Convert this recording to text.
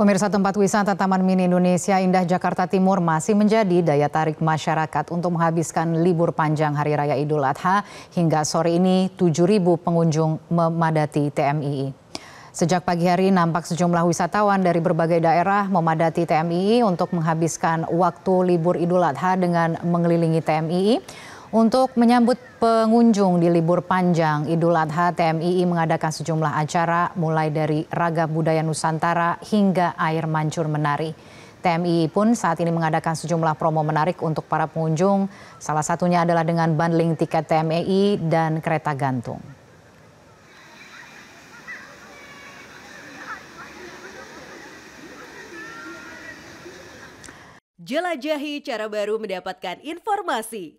Pemirsa tempat wisata Taman Mini Indonesia Indah Jakarta Timur masih menjadi daya tarik masyarakat untuk menghabiskan libur panjang Hari Raya Idul Adha. Hingga sore ini 7.000 pengunjung memadati TMII. Sejak pagi hari nampak sejumlah wisatawan dari berbagai daerah memadati TMII untuk menghabiskan waktu libur Idul Adha dengan mengelilingi TMII. Untuk menyambut pengunjung di libur panjang Idul Adha, TMII mengadakan sejumlah acara mulai dari ragam budaya Nusantara hingga air mancur menari. TMII pun saat ini mengadakan sejumlah promo menarik untuk para pengunjung. Salah satunya adalah dengan bundling tiket TMII dan kereta gantung. Jelajahi cara baru mendapatkan informasi.